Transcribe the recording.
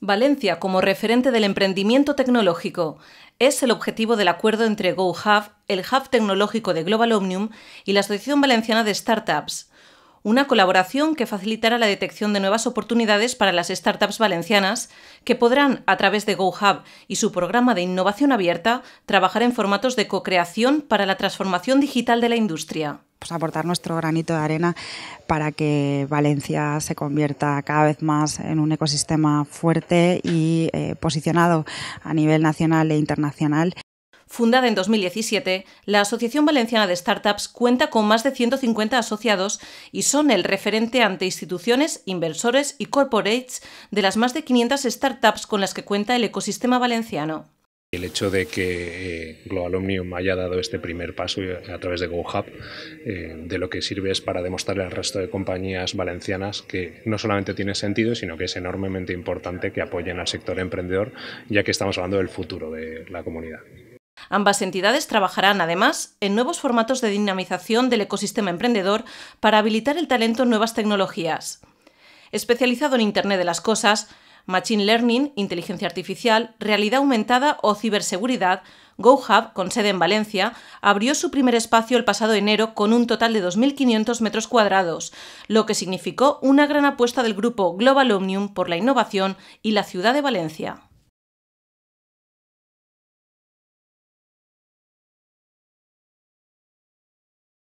Valencia como referente del emprendimiento tecnológico es el objetivo del acuerdo entre GoHub, el hub tecnológico de Global Omnium y la Asociación Valenciana de Startups, una colaboración que facilitará la detección de nuevas oportunidades para las startups valencianas que podrán, a través de GoHub y su programa de innovación abierta, trabajar en formatos de co-creación para la transformación digital de la industria. Pues, aportar nuestro granito de arena para que Valencia se convierta cada vez más en un ecosistema fuerte y eh, posicionado a nivel nacional e internacional. Fundada en 2017, la Asociación Valenciana de Startups cuenta con más de 150 asociados y son el referente ante instituciones, inversores y corporates de las más de 500 startups con las que cuenta el ecosistema valenciano. El hecho de que eh, Global Omnium haya dado este primer paso eh, a través de GoHub, eh, de lo que sirve es para demostrarle al resto de compañías valencianas que no solamente tiene sentido, sino que es enormemente importante que apoyen al sector emprendedor, ya que estamos hablando del futuro de la comunidad. Ambas entidades trabajarán, además, en nuevos formatos de dinamización del ecosistema emprendedor para habilitar el talento en nuevas tecnologías. Especializado en Internet de las Cosas, Machine Learning, Inteligencia Artificial, Realidad Aumentada o Ciberseguridad, GoHub, con sede en Valencia, abrió su primer espacio el pasado enero con un total de 2.500 metros cuadrados, lo que significó una gran apuesta del grupo Global Omnium por la innovación y la ciudad de Valencia.